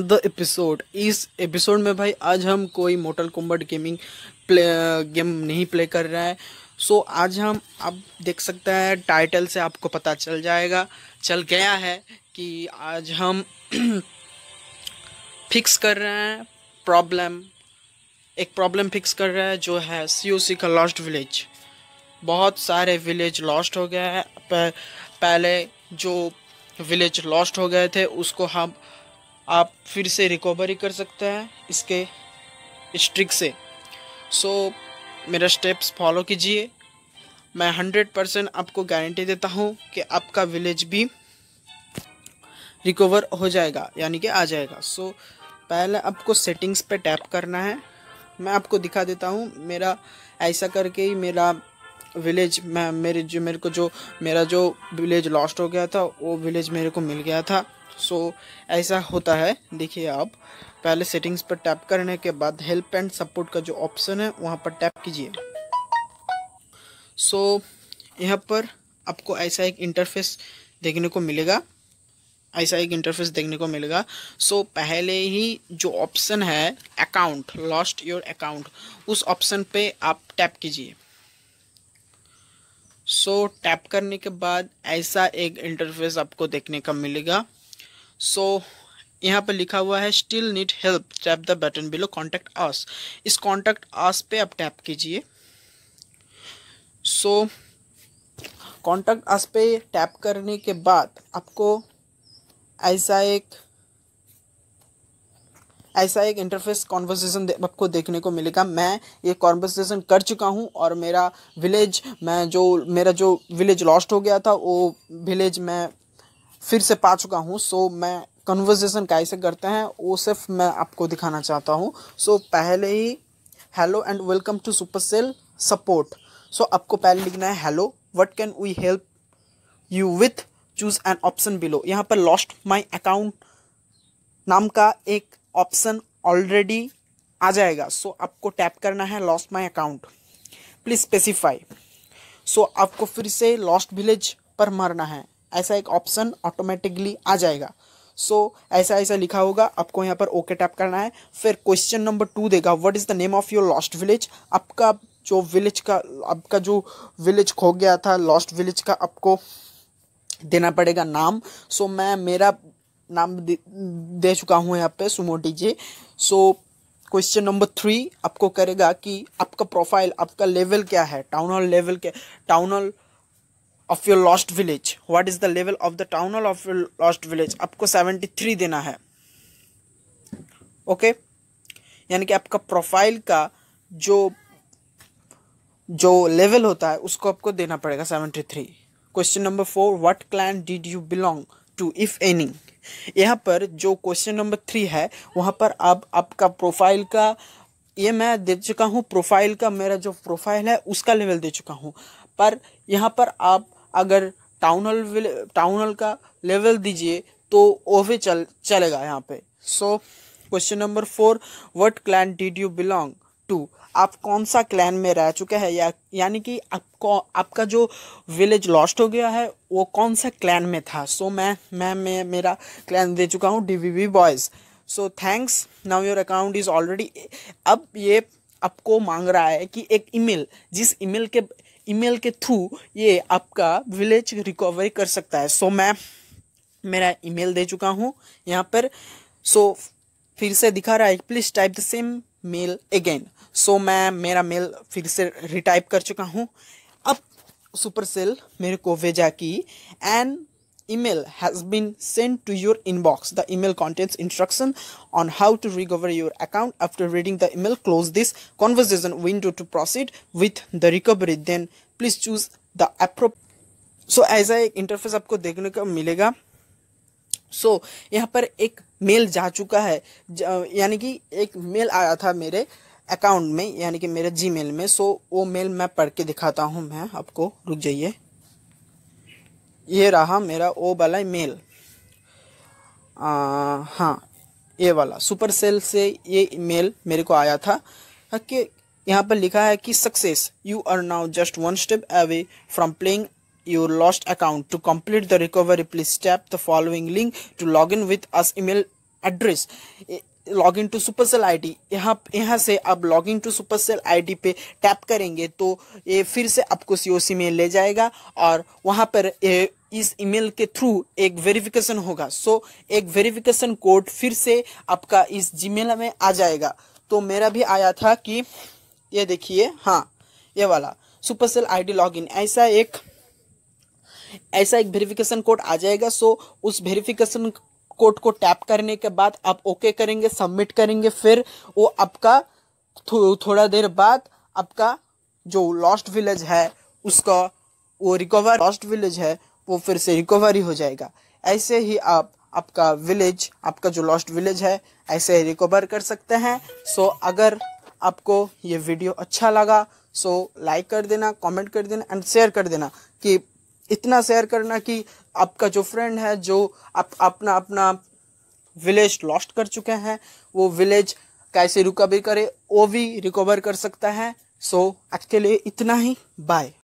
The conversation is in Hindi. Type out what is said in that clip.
द एपिसोड इस एपिसोड में भाई आज हम कोई Mortal Kombat gaming play game नहीं प्ले कर रहा है सो so, आज हम आप देख सकते हैं टाइटल से आपको पता चल जाएगा चल गया है कि आज हम फिक्स कर रहे हैं प्रॉब्लम एक प्रॉब्लम फिक्स कर रहा है जो है सी का लॉस्ट विलेज बहुत सारे विलेज लॉस्ट हो गए हैं पहले जो विलेज लॉस्ट हो गए थे उसको हम हाँ आप फिर से रिकवरी कर सकते हैं इसके स्ट्रिक से सो so, मेरा स्टेप्स फॉलो कीजिए मैं हंड्रेड परसेंट आपको गारंटी देता हूँ कि आपका विलेज भी रिकवर हो जाएगा यानी कि आ जाएगा सो so, पहले आपको सेटिंग्स पे टैप करना है मैं आपको दिखा देता हूँ मेरा ऐसा करके ही मेरा विलेज मैं मेरे जो मेरे को जो मेरा जो विलेज लॉस्ट हो गया था वो विलेज मेरे को मिल गया था सो so, ऐसा होता है देखिए आप पहले सेटिंग्स पर टैप करने के बाद हेल्प एंड सपोर्ट का जो ऑप्शन है वहाँ पर टैप कीजिए सो so, यहाँ पर आपको ऐसा एक इंटरफेस देखने को मिलेगा ऐसा एक इंटरफेस देखने को मिलेगा सो so, पहले ही जो ऑप्शन है अकाउंट लॉस्ट योर अकाउंट उस ऑप्शन पे आप टैप कीजिए सो so, टैप करने के बाद ऐसा एक इंटरफेस आपको देखने का मिलेगा सो so, यहाँ पर लिखा हुआ है still need help tap the button below contact us इस कॉन्टैक्ट आस पे आप टैप कीजिए सो कॉन्टैक्ट आस पे टैप करने के बाद आपको ऐसा एक ऐसा एक इंटरफेस कॉन्वर्सेशन दे, आपको देखने को मिलेगा मैं ये कॉन्वर्सेशन कर चुका हूँ और मेरा विलेज मैं जो मेरा जो विलेज लॉस्ट हो गया था वो विलेज मैं फिर से पा चुका हूँ सो मैं कन्वर्जेसन कैसे करते हैं वो सिर्फ मैं आपको दिखाना चाहता हूँ सो पहले ही hello and welcome to Supercell support so आपको पहले लिखना है hello what can we help you with choose an option below यहाँ पर लॉस्ट माई अकाउंट नाम का एक ऑप्शन ऑलरेडी आ जाएगा सो so, आपको टैप करना है lost my account please specify so आपको फिर से लॉस्ट विलेज पर मरना है ऐसा एक ऑप्शन ऑटोमेटिकली आ जाएगा सो so, ऐसा ऐसा लिखा होगा आपको यहाँ पर ओके टैप करना है फिर क्वेश्चन नंबर टू देगा what is the name of your lost village आपका जो विलेज का आपका जो विलेज खो गया था लॉस्ट विलेज का आपको देना पड़ेगा नाम सो so, मैं मेरा नाम दे, चुका हूँ यहाँ पे सुमो डीजे सो क्वेश्चन नंबर थ्री आपको करेगा कि आपका प्रोफाइल आपका लेवल क्या है टाउन हॉल लेवल क्या town hall of your lost village what is the level of the town hall of your lost village आपको सेवेंटी थ्री देना है ओके okay? यानी कि आपका प्रोफाइल का जो जो लेवल होता है उसको आपको देना पड़ेगा seventy three question number four what clan did you belong to if any यहाँ पर जो क्वेश्चन नंबर थ्री है वहाँ पर आप आपका प्रोफाइल का ये मैं दे चुका हूँ प्रोफाइल का मेरा जो प्रोफाइल है उसका लेवल दे चुका हूँ पर यहाँ पर आप अगर टाउन हॉल टाउन हॉल का लेवल दीजिए तो वो भी चल चलेगा यहाँ पे so question number four what clan did you belong to आप कौन सा क्लैन में रह चुके हैं या यानी कि आपको आपका जो विलेज लॉस्ट हो गया है वो कौन सा क्लैन में था सो so, मैं मैं मैं मेरा क्लैन दे चुका हूँ D V V boys so thanks now your account is already अब ये आपको मांग रहा है कि एक ईमेल जिस ईमेल के ईमेल के थ्रू ये आपका विलेज रिकवरी कर सकता है सो so, मैं मेरा ईमेल दे चुका हूँ यहाँ पर सो so, फिर से दिखा रहा है please type the same mail again so मैं मेरा मेल फिर से रिटाइप कर चुका हूँ अब सुपर सेल मेरे को भेजा कि an email has been send to your inbox the email contents instruction on how to recover your account after reading the email close this conversation window to proceed with the recovery then please choose the appropriate so as a एक इंटरफेस आपको देखने को मिलेगा सो so, यहाँ पर एक मेल जा चुका है यानी कि एक मेल आया था मेरे अकाउंट में यानी कि मेरे जी में सो वो मेल मैं पढ़ के दिखाता हूँ मैं आपको रुक जाइए ये रहा मेरा ओ वाला मेल हाँ ये वाला सुपर सेल से ये मेल मेरे को आया था कि यहाँ पर लिखा है कि success you are now just one step away from playing your lost account. To complete the recovery, please tap the following link to log in with us email address. Log in to Supercell I D यहाँ यहाँ से आप log in to Supercell I D पे टैप करेंगे तो ये फिर से आपको सी में ले जाएगा और वहाँ पर ए, इस ईमेल के थ्रू एक वेरिफिकेशन होगा सो so, एक वेरिफिकेशन कोड फिर से आपका इस जीमेल में आ जाएगा तो मेरा भी आया था कि ये देखिए हाँ ये वाला सुपरसेल आईडी लॉगिन ऐसा एक ऐसा एक वेरिफिकेशन कोड आ जाएगा सो उस वेरिफिकेशन कोड को टैप करने के बाद आप ओके करेंगे सबमिट करेंगे फिर वो आपका थो, थोड़ा देर बाद आपका जो लॉस्ट विलेज है उसका वो रिकवर लॉस्ट विलेज है वो फिर से रिकवरी हो जाएगा ऐसे ही आप आपका विलेज आपका जो लॉस्ट विलेज है ऐसे ही रिकवर कर सकते हैं सो so, अगर आपको ये वीडियो अच्छा लगा सो so, लाइक कर देना कमेंट कर देना एंड शेयर कर देना कि इतना शेयर करना कि आपका जो फ्रेंड है जो आप अपना अपना विलेज लॉस्ट कर चुके हैं वो विलेज कैसे रिकवर करे वो भी रिकवर कर सकता है सो so, आज के लिए इतना ही बाय